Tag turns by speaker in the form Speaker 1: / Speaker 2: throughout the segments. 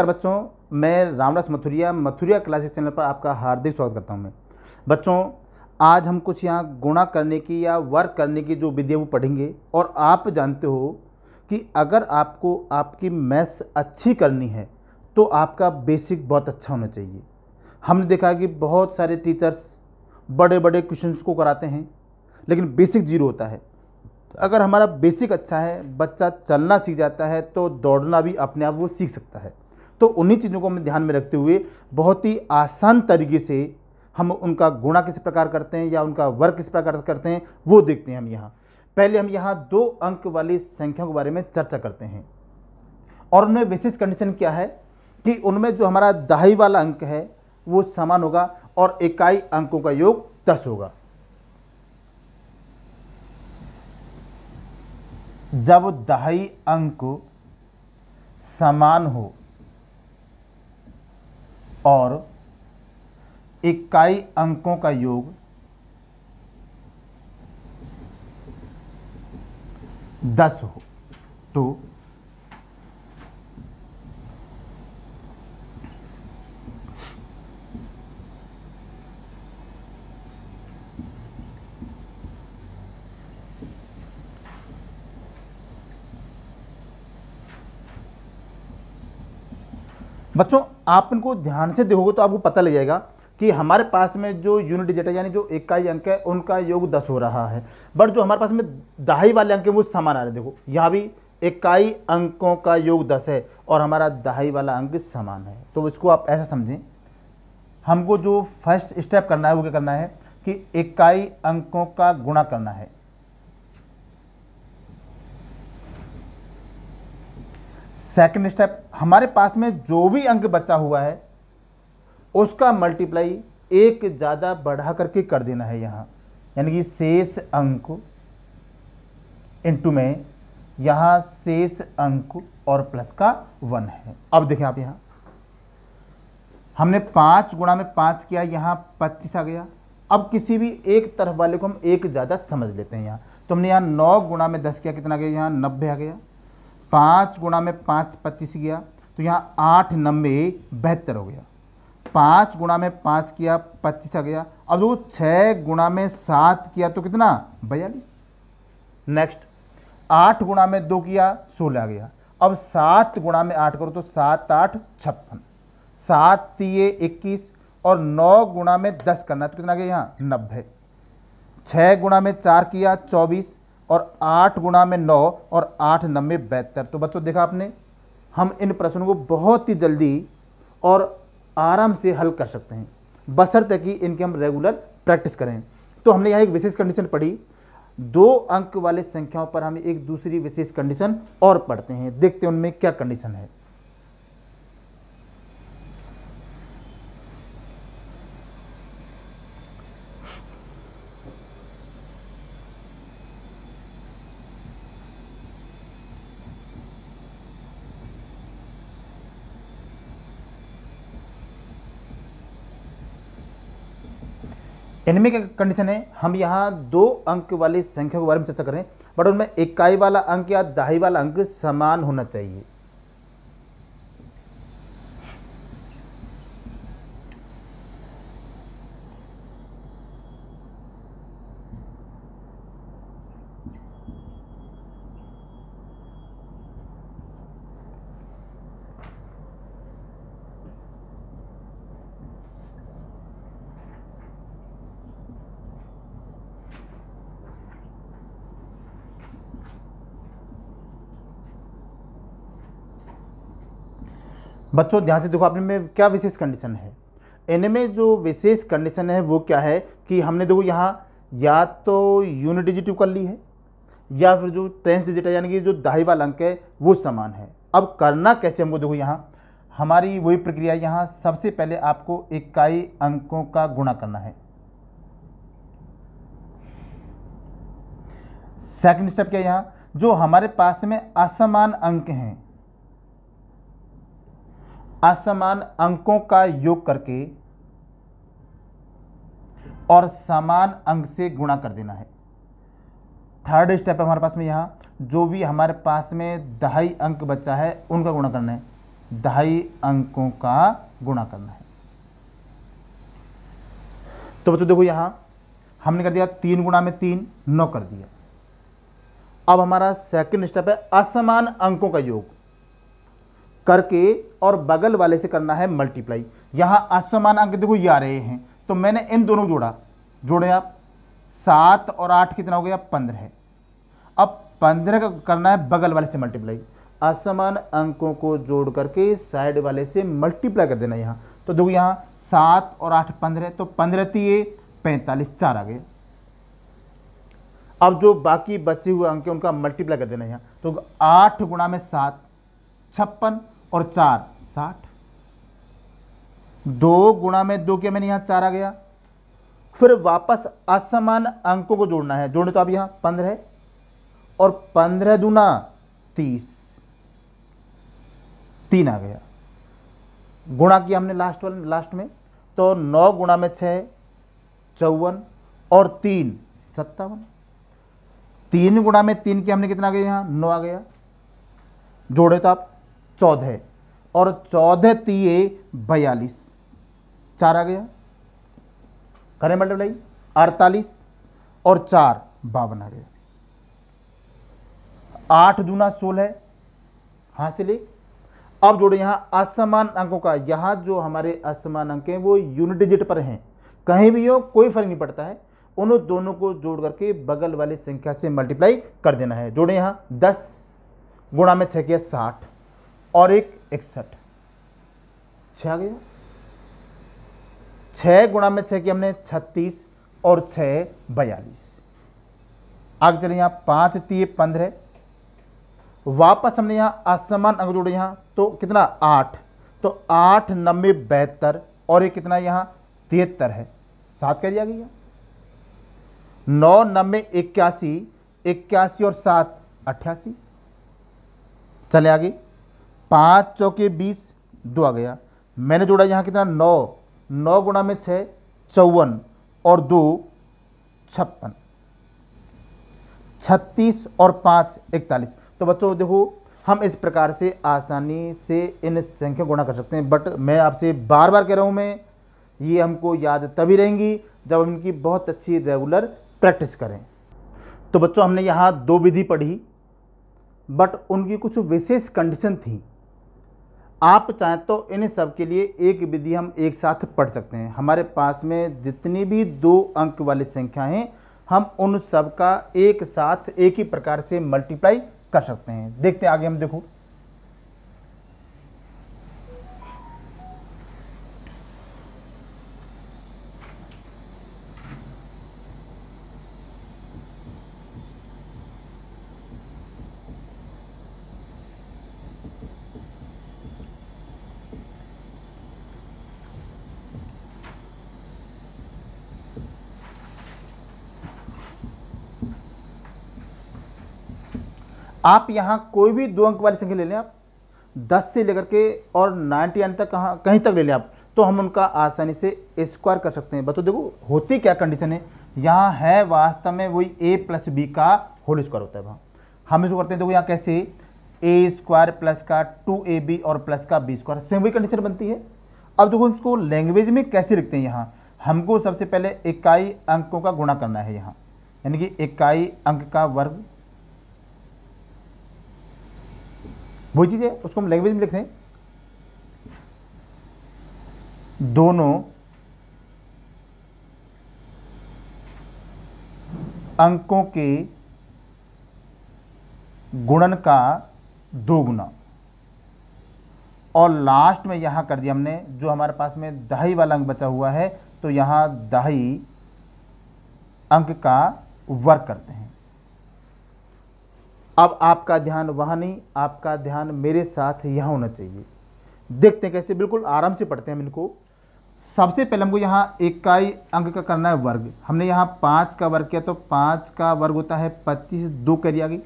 Speaker 1: नमस्कार बच्चों मैं रामराज मथुरिया मथुरिया क्लासिक चैनल पर आपका हार्दिक स्वागत करता हूं मैं बच्चों आज हम कुछ यहाँ गुणा करने की या वर्क करने की जो विधि वो पढ़ेंगे और आप जानते हो कि अगर आपको आपकी मैथ्स अच्छी करनी है तो आपका बेसिक बहुत अच्छा होना चाहिए हमने देखा कि बहुत सारे टीचर्स बड़े बड़े क्वेश्चन को कराते हैं लेकिन बेसिक जीरो होता है अगर हमारा बेसिक अच्छा है बच्चा चलना सीख जाता है तो दौड़ना भी अपने आप वो सीख सकता है तो उन्हीं चीज़ों को हम ध्यान में रखते हुए बहुत ही आसान तरीके से हम उनका गुणा किस प्रकार करते हैं या उनका वर्ग किस प्रकार करते हैं वो देखते हैं हम यहाँ पहले हम यहाँ दो अंक वाली संख्याओं के बारे में चर्चा करते हैं और उनमें विशेष कंडीशन क्या है कि उनमें जो हमारा दहाई वाला अंक है वो समान होगा और इकाई अंकों का योग दस होगा जब दहाई अंक समान हो और इक्काई अंकों का योग दस हो तो बच्चों आप इनको ध्यान से देखोगे तो आपको पता लग जाएगा कि हमारे पास में जो यूनिट डिजिट है यानी जो इक्काई अंक है उनका योग दस हो रहा है बट जो हमारे पास में दहाई वाले अंक है वो समान आ रहे देखो यहाँ भी इक्काई अंकों का योग दस है और हमारा दहाई वाला अंक समान है तो इसको आप ऐसा समझें हमको जो फर्स्ट स्टेप करना है वो क्या करना है कि इक्काई अंकों का गुणा करना है सेकंड स्टेप हमारे पास में जो भी अंक बचा हुआ है उसका मल्टीप्लाई एक ज़्यादा बढ़ा करके कर देना है यहाँ यानी कि शेष अंक इंटू में यहाँ शेष अंक और प्लस का वन है अब देखें आप यहाँ हमने पाँच गुणा में पाँच किया यहाँ पच्चीस आ गया अब किसी भी एक तरफ वाले को हम एक ज़्यादा समझ लेते हैं यहाँ तो हमने यहाँ नौ गुणा में दस किया कितना गया यहाँ नब्बे आ गया पाँच गुणा में पाँच पच्चीस गया तो यहाँ आठ नब्बे बहत्तर हो गया पाँच गुणा में पाँच किया पच्चीस आ गया अब वो छः गुणा में सात किया तो कितना बयालीस नेक्स्ट आठ गुणा में दो किया सोलह आ गया अब सात गुणा में आठ करो तो सात आठ छप्पन सात तीय इक्कीस और नौ गुणा में दस करना तो कितना गया यहाँ नब्बे छः गुणा में चार किया चौबीस और आठ गुणा में नौ और आठ नब्बे बहत्तर तो बच्चों देखा आपने हम इन प्रश्नों को बहुत ही जल्दी और आराम से हल कर सकते हैं बसर तक ही इनके हम रेगुलर प्रैक्टिस करें तो हमने यहाँ एक विशेष कंडीशन पढ़ी दो अंक वाले संख्याओं पर हम एक दूसरी विशेष कंडीशन और पढ़ते हैं देखते हैं उनमें क्या कंडीशन है इनमें क्या कंडीशन है हम यहाँ दो अंक वाली संख्या के बारे में चर्चा करें बट उनमें इकाई वाला अंक या दहाई वाला अंक समान होना चाहिए बच्चों ध्यान से देखो आपने में क्या विशेष कंडीशन है एन में जो विशेष कंडीशन है वो क्या है कि हमने देखो यहाँ या तो यूनिट डिजिटिव कर ली है या फिर जो ट्रेंस डिजिट है यानी कि जो दाही वाला अंक है वो समान है अब करना कैसे हमको देखो यहाँ हमारी वही प्रक्रिया यहाँ सबसे पहले आपको इकाई अंकों का गुणा करना है सेकंड स्टेप क्या यहाँ जो हमारे पास में असमान अंक हैं असमान अंकों का योग करके और समान अंक से गुणा कर देना है थर्ड स्टेप है हमारे पास में यहाँ जो भी हमारे पास में दहाई अंक बचा है उनका गुणा करना है दहाई अंकों का गुणा करना है तो बच्चों देखो यहाँ हमने कर दिया तीन गुणा में तीन नौ कर दिया अब हमारा सेकंड स्टेप है असमान अंकों का योग करके और बगल वाले से करना है मल्टीप्लाई यहां असमान अंक देखो ये आ रहे हैं तो मैंने इन दोनों जोड़ा जोड़े आप सात और आठ कितना हो गया पंद्रह अब पंद्रह का करना है बगल वाले से मल्टीप्लाई असमान अंकों को जोड़ करके साइड वाले से मल्टीप्लाई कर देना यहां तो देखो यहां सात और आठ पंद्रह तो पंद्रह तीय पैंतालीस चार आ गए अब जो बाकी बचे हुए अंक है उनका मल्टीप्लाई कर देना यहाँ तो आठ गुणा में सात छप्पन और चार साठ दो गुणा में दो के मैंने यहां चार आ गया फिर वापस असमान अंकों को जोड़ना है जोड़े तो अब यहां पंद्रह और पंद्रह दूना तीस तीन आ गया गुणा किया हमने लास्ट वाले लास्ट में तो नौ गुणा में छ चौवन और तीन सत्तावन तीन गुणा में तीन के हमने कितना गया यहां नौ आ गया जोड़े तो आप चौदह और चौदह तीये बयालीस चार आ गया करें मल्टीप्लाई अड़तालीस और चार बावन आ गया आठ दूना सोलह हाँ से ले अब जोड़े यहां असमान अंकों का यहां जो हमारे असमान अंक हैं वो यूनिट डिजिट पर हैं कहीं भी हो कोई फर्क नहीं पड़ता है उन दोनों को जोड़ करके बगल वाले संख्या से मल्टीप्लाई कर देना है जोड़े यहां दस गुणा में छः किया साठ और एक इकसठ छ आ गया छः गुणा में छः की हमने छत्तीस और छः बयालीस आगे चले यहाँ पाँच तीय पंद्रह वापस हमने यहाँ असमान अंग जोड़े यहाँ तो कितना आठ तो आठ नब्बे बहत्तर और ये कितना यहाँ तिहत्तर है सात कर दिया गया नौ नब्बे इक्यासी इक्यासी और सात अट्ठासी चले आगे पाँच चौके बीस दो आ गया मैंने जोड़ा यहाँ कितना नौ नौ गुणा में छः चौवन और दो छप्पन छत्तीस और पाँच इकतालीस तो बच्चों देखो हम इस प्रकार से आसानी से इन संख्या गुणा कर सकते हैं बट मैं आपसे बार बार कह रहा हूँ मैं ये हमको याद तभी रहेंगी जब हम इनकी बहुत अच्छी रेगुलर प्रैक्टिस करें तो बच्चों हमने यहाँ दो विधि पढ़ी बट उनकी कुछ विशेष कंडीशन थी आप चाहें तो इन सब के लिए एक विधि हम एक साथ पढ़ सकते हैं हमारे पास में जितनी भी दो अंक वाली संख्याएं हम उन सब का एक साथ एक ही प्रकार से मल्टीप्लाई कर सकते हैं देखते हैं आगे हम देखो आप यहाँ कोई भी दो अंक वाली संख्या ले लें आप दस से लेकर के और नाइन्टी नाइन तक कहाँ कहीं तक ले लें आप तो हम उनका आसानी से स्क्वायर कर सकते हैं बच्चों देखो होती क्या कंडीशन है यहाँ है वास्तव में वही ए प्लस बी का होल स्क्वायर होता है वहाँ हम इसको करते हैं देखो यहाँ कैसे ए स्क्वायर प्लस का टू ए बी और प्लस का बी स्क्वायर सेम वही कंडीशन बनती है अब देखो इसको लैंग्वेज में कैसे लिखते हैं यहाँ हमको सबसे पहले इकाई अंकों का गुणा करना है यहाँ यानी कि इकाई अंक का वर्ग वही चीज़ है उसको हम लैंग्वेज में लिख रहे हैं दोनों अंकों के गुणन का दोगुना और लास्ट में यहां कर दिया हमने जो हमारे पास में दहाई वाला अंक बचा हुआ है तो यहां दहाई अंक का वर्क करते हैं अब आपका ध्यान वहाँ नहीं आपका ध्यान मेरे साथ यहाँ होना चाहिए देखते हैं कैसे बिल्कुल आराम से पढ़ते हैं हम इनको सबसे पहले हमको यहाँ इकाई अंक का करना है वर्ग हमने यहाँ पाँच का वर्ग किया तो पाँच का वर्ग होता है पच्चीस दो करी आ गई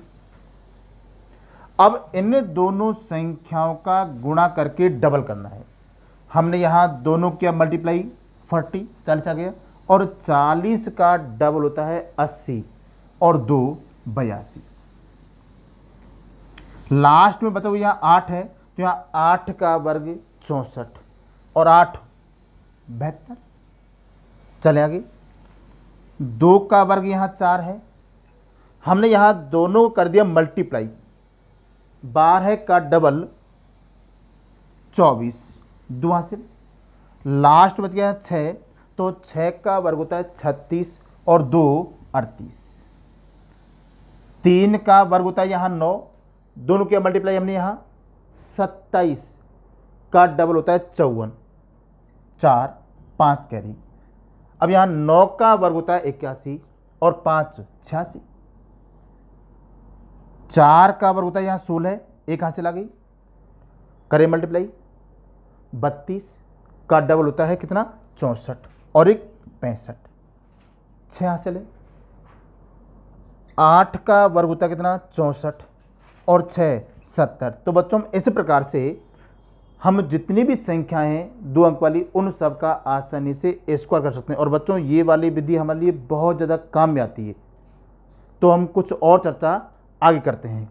Speaker 1: अब इन दोनों संख्याओं का गुणा करके डबल करना है हमने यहाँ दोनों किया मल्टीप्लाई फोर्टी चालीस आ गया और चालीस का डबल होता है अस्सी और दो बयासी लास्ट में बताओ यहाँ आठ है तो यहाँ आठ का वर्ग चौंसठ और आठ बहत्तर चले आगे दो का वर्ग यहाँ चार है हमने यहाँ दोनों कर दिया मल्टीप्लाई बारह का डबल चौबीस दो हासिल लास्ट बच गया छः तो छः का वर्ग होता है छत्तीस और दो अड़तीस तीन का वर्ग होता है यहाँ नौ दोनों क्या मल्टीप्लाई हमने यहाँ सत्ताईस का डबल होता है चौवन चार पाँच कैरी अब यहाँ नौ का वर्ग होता है इक्यासी और पाँच छियासी चार का वर्ग होता है यहाँ सोलह एक हाथ से ला गई करें मल्टीप्लाई बत्तीस का डबल होता है कितना चौंसठ और एक पैंसठ छः हाथ से ले आठ का वर्ग होता है कितना चौंसठ और छः सत्तर तो बच्चों इस प्रकार से हम जितनी भी संख्याएं हैं दो अंक वाली उन सब का आसानी से स्क्वायर कर सकते हैं और बच्चों ये वाली विधि हमारे लिए बहुत ज़्यादा काम में आती है तो हम कुछ और चर्चा आगे करते हैं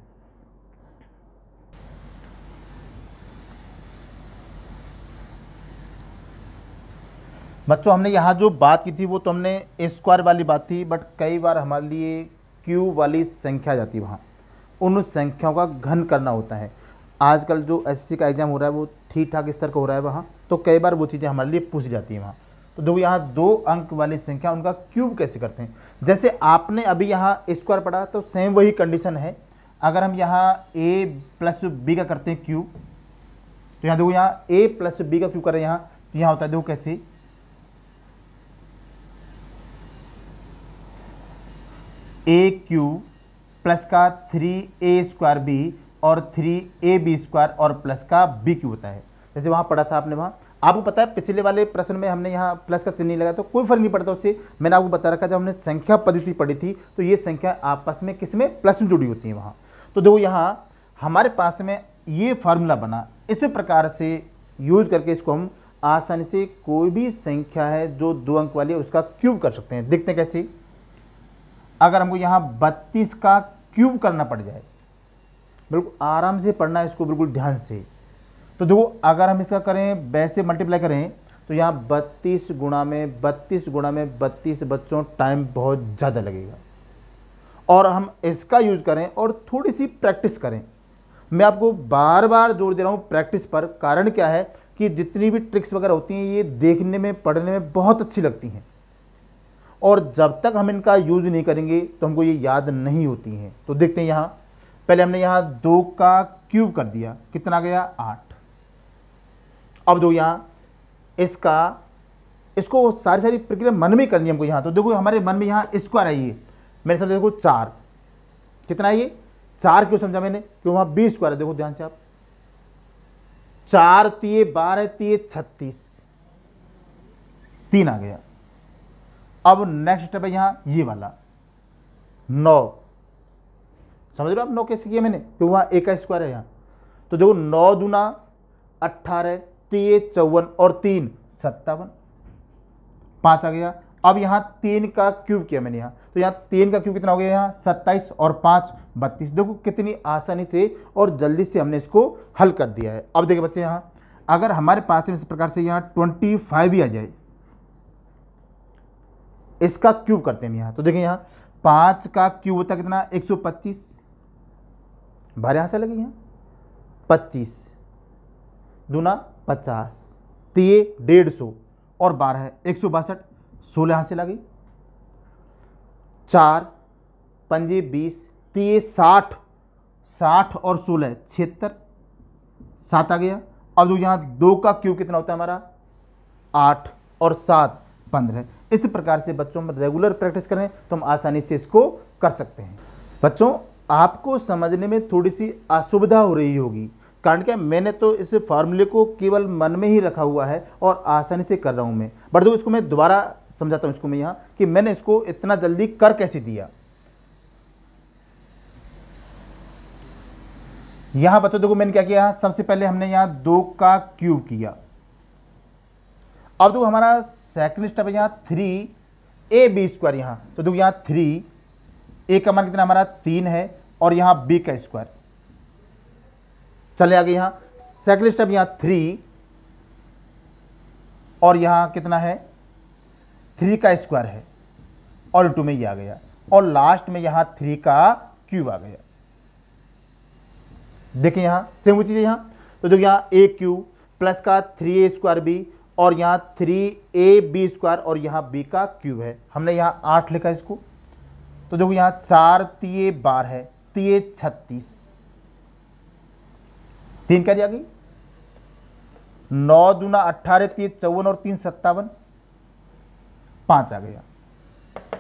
Speaker 1: बच्चों हमने यहाँ जो बात की थी वो तो हमने स्क्वायर वाली बात थी बट कई बार हमारे लिए क्यू वाली संख्या जाती वहाँ उन संख्याओं का घन करना होता है आजकल जो एस का एग्ज़ाम हो रहा है वो ठीक ठाक स्तर का हो रहा है वहाँ तो कई बार वो चीज़ें हमारे लिए पूछ जाती हैं वहाँ तो देखो यहाँ दो अंक वाली संख्या उनका क्यूब कैसे करते हैं जैसे आपने अभी यहाँ स्क्वायर पढ़ा तो सेम वही कंडीशन है अगर हम यहाँ ए प्लस बी का करते हैं क्यूब तो यहाँ देखो यहाँ ए प्लस बी का क्यूब करें यहाँ तो यहाँ होता है देखो कैसे ए क्यूब प्लस का थ्री ए स्क्वायर बी और थ्री ए बी स्क्वायर और प्लस का बी क्यू होता है जैसे वहाँ पढ़ा था आपने वहाँ आपको पता है पिछले वाले प्रश्न में हमने यहाँ प्लस का चिन्ह नहीं लगाया तो कोई फर्क नहीं पड़ता उससे मैंने आपको बता रखा जब हमने संख्या पद्धति पढ़ी थी तो ये संख्या आपस में किस में प्लस में जुड़ी होती है वहाँ तो देखो यहाँ हमारे पास में ये फार्मूला बना इस प्रकार से यूज करके इसको हम आसानी से कोई भी संख्या है जो दो अंक वाली है उसका क्यूब कर सकते हैं देखते हैं कैसे अगर हमको यहाँ बत्तीस का क्यूब करना पड़ जाए बिल्कुल आराम से पढ़ना है इसको बिल्कुल ध्यान से तो देखो अगर हम इसका करें वैसे मल्टीप्लाई करें तो यहाँ बत्तीस गुणा में बत्तीस गुणा में बत्तीस बच्चों टाइम बहुत ज़्यादा लगेगा और हम इसका यूज करें और थोड़ी सी प्रैक्टिस करें मैं आपको बार बार जोर दे रहा हूँ प्रैक्टिस पर कारण क्या है कि जितनी भी ट्रिक्स वगैरह होती हैं ये देखने में पढ़ने में बहुत अच्छी लगती हैं और जब तक हम इनका यूज़ नहीं करेंगे तो हमको ये याद नहीं होती हैं तो देखते हैं यहाँ पहले हमने यहाँ दो का क्यूब कर दिया कितना गया आठ अब दो यहाँ इसका इसको सारी सारी प्रक्रिया मन में करनी है हमको यहाँ तो देखो हमारे मन में यहाँ स्क्वायर आइए मेरे मैंने समझा देखो चार कितना आइए चार क्यों समझा मैंने क्यों वहाँ बीस स्क्वायर है देखो ध्यान से आप चार तीय बारह तीय छत्तीस तीन आ गया अब नेक्स्ट स्टेप है यहाँ ये वाला नौ समझ रहे हो आप नौ कैसे किया मैंने क्यों तो वहाँ एक का स्क्वायर है यहाँ तो देखो नौ दुना अट्ठारह तीन चौवन और तीन सत्तावन पाँच आ गया अब यहाँ तीन का क्यूब किया मैंने यहाँ तो यहाँ तीन का क्यूब कितना हो गया यहाँ सत्ताईस और पाँच बत्तीस देखो कितनी आसानी से और जल्दी से हमने इसको हल कर दिया है अब देखिए बच्चे यहाँ अगर हमारे पास में इस प्रकार से यहाँ ट्वेंटी फाइव ही आ जाए इसका क्यूब करते हैं यहाँ तो देखिए यहाँ पाँच का क्यूब होता कितना एक सौ पच्चीस बारह यहाँ से लगे यहाँ पच्चीस दूना पचास तो ये डेढ़ सौ और बारह है एक सौ बासठ सोलह यहाँ से लगी चार पंजे बीस तो ये साठ साठ और सोलह छिहत्तर सात आ गया अब जो यहाँ दो का क्यूब कितना होता है हमारा आठ और सात पंद्रह इस प्रकार से बच्चों में रेगुलर प्रैक्टिस करें तो हम आसानी से इसको कर सकते हैं बच्चों आपको समझने में थोड़ी सी असुविधा हो रही होगी कारण क्या मैंने तो इस फार्मूले को केवल मन में ही रखा हुआ है और आसानी से कर रहा हूँ मैं बट दो इसको मैं दोबारा समझाता हूँ इसको मैं यहाँ कि मैंने इसको इतना जल्दी कर कैसे दिया यहां बच्चों देखो मैंने क्या किया सबसे पहले हमने यहां दो का क्यूब किया अब देखो हमारा सेकंड स्टेप है यहाँ थ्री ए बी स्क्वायर यहाँ तो देखो यहाँ थ्री ए का मान कितना हमारा तीन है और यहाँ बी का स्क्वायर चले आगे यहाँ सेकंड स्टेप यहाँ थ्री और यहाँ कितना है थ्री का स्क्वायर है और टू में ये आ गया और लास्ट में यहाँ थ्री का क्यूब आ गया देखिए यहाँ सेम वो चीज़ यहाँ तो देखो यहाँ ए क्यू प्लस का थ्री ए स्क्वायर बी और यहाँ थ्री ए बी स्क्वायर और यहाँ बी का क्यूब है हमने यहाँ आठ लिखा इसको तो देखो यहाँ चार तीए बार है तीए छत्तीस तीन क्या आ गई नौ दूना अट्ठारह तीन चौवन और तीन सत्तावन पाँच आ गया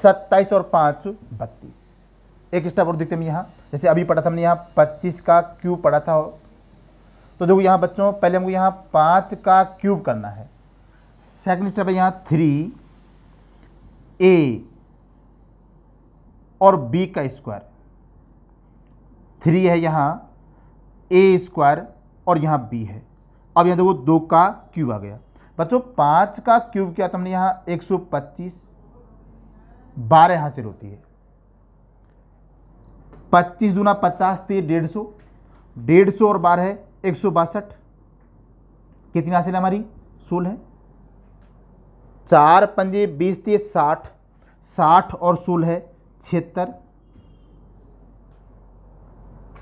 Speaker 1: सत्ताईस और पाँच बत्तीस एक स्टेप और देखते हम यहाँ जैसे अभी पढ़ा था हमने यहाँ पच्चीस का क्यूब पढ़ा था तो देखो यहाँ बच्चों पहले हमको यहाँ पाँच का क्यूब करना है सेकंड स्टेप है यहाँ थ्री ए और बी का स्क्वायर थ्री है यहाँ ए स्क्वायर और यहाँ बी है अब यहाँ देखो दो का क्यूब आ गया बच्चों पाँच का क्यूब क्या तुमने यहाँ एक सौ पच्चीस बारह हासिल होती है पच्चीस दूना पचास थी तो डेढ़ सौ डेढ़ सौ और बारह है एक सौ बासठ कितनी हासिल हमारी सोलह है चार पंजे बीस तीस साठ साठ और सोलह है छिहत्तर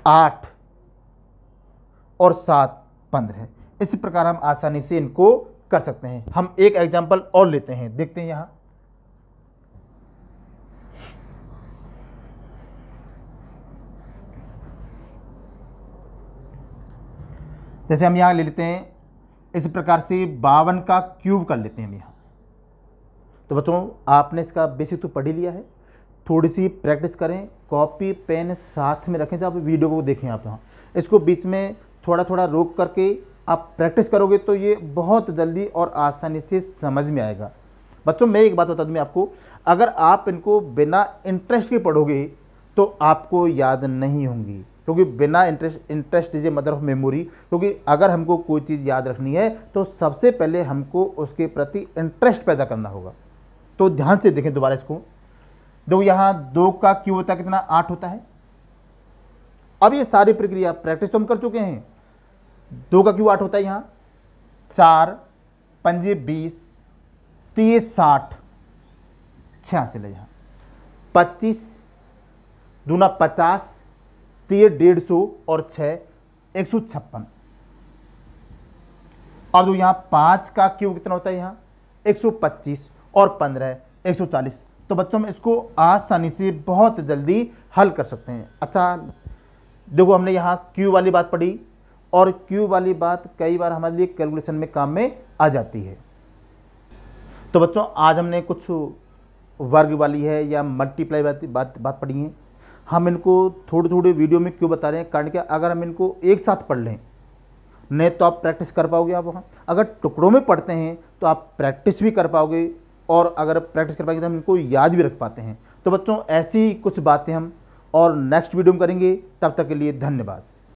Speaker 1: आठ और सात पंद्रह इसी प्रकार हम आसानी से इनको कर सकते हैं हम एक एग्जाम्पल और लेते हैं देखते हैं यहां जैसे हम यहां ले लेते हैं इस प्रकार से बावन का क्यूब कर लेते हैं हम यहां तो बच्चों आपने इसका बेसिक तो पढ़ ही लिया है थोड़ी सी प्रैक्टिस करें कॉपी पेन साथ में रखें जब वीडियो को देखें आप यहाँ इसको बीच में थोड़ा थोड़ा रोक करके आप प्रैक्टिस करोगे तो ये बहुत जल्दी और आसानी से समझ में आएगा बच्चों मैं एक बात बता दूँ आपको अगर आप इनको बिना इंटरेस्ट के पढ़ोगे तो आपको याद नहीं होंगी क्योंकि बिना interest interest is a mother of memory क्योंकि अगर हमको कोई चीज़ याद रखनी है तो सबसे पहले हमको उसके प्रति इंटरेस्ट पैदा करना होगा तो ध्यान से देखें दोबारा इसको देखो यहां दो का क्यू होता कितना आठ होता है अब ये सारी प्रक्रिया प्रैक्टिस तो हम कर चुके हैं दो का क्यू आठ होता है यहां चार पंजे बीस तीस साठ छियासठ यहाँ पच्चीस दूना पचास तीस डेढ़ सौ और छ एक सौ छप्पन अब जो यहां पांच का क्यू कितना होता है यहां एक सौ पच्चीस और पंद्रह एक सौ चालीस तो बच्चों हम इसको आसानी से बहुत जल्दी हल कर सकते हैं अच्छा देखो हमने यहाँ क्यू वाली बात पढ़ी और क्यू वाली बात कई बार हमारे लिए कैलकुलेशन में काम में आ जाती है तो बच्चों आज हमने कुछ वर्ग वाली है या मल्टीप्लाई बात बात बात पढ़ी है हम इनको थोड़े थोड़े वीडियो में क्यों बता रहे हैं कारण क्या अगर हम इनको एक साथ पढ़ लें नहीं तो आप प्रैक्टिस कर पाओगे आप वहाँ अगर टुकड़ों में पढ़ते हैं तो आप प्रैक्टिस भी कर पाओगे और अगर प्रैक्टिस कर पाएंगे तो हम इनको याद भी रख पाते हैं तो बच्चों ऐसी कुछ बातें हम और नेक्स्ट वीडियो में करेंगे तब तक के लिए धन्यवाद